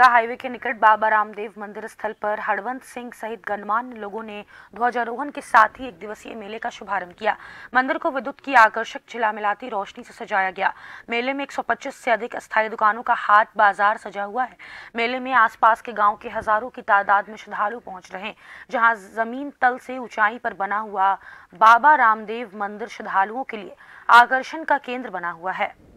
highway के निकट बाबा रामदेव मंदिर स्थल पर हरवंत सिंह सहित गणमान्य लोगों ने ध्वजारोहण के साथ ही एक दिवसीय मेले का शुभारंभ किया मंदिर को विद्युत की आकर्षक झिलामिलाती रोशनी से सजाया गया मेले में 125 से अधिक स्थायी दुकानों का हाट बाजार सजा हुआ है मेले में आसपास के गाँव के हजारों की तादाद में श्रद्धालु पहुंच रहे हैं जहाँ जमीन तल से ऊंचाई पर बना हुआ बाबा रामदेव मंदिर श्रद्धालुओं के लिए आकर्षण का केंद्र बना हुआ है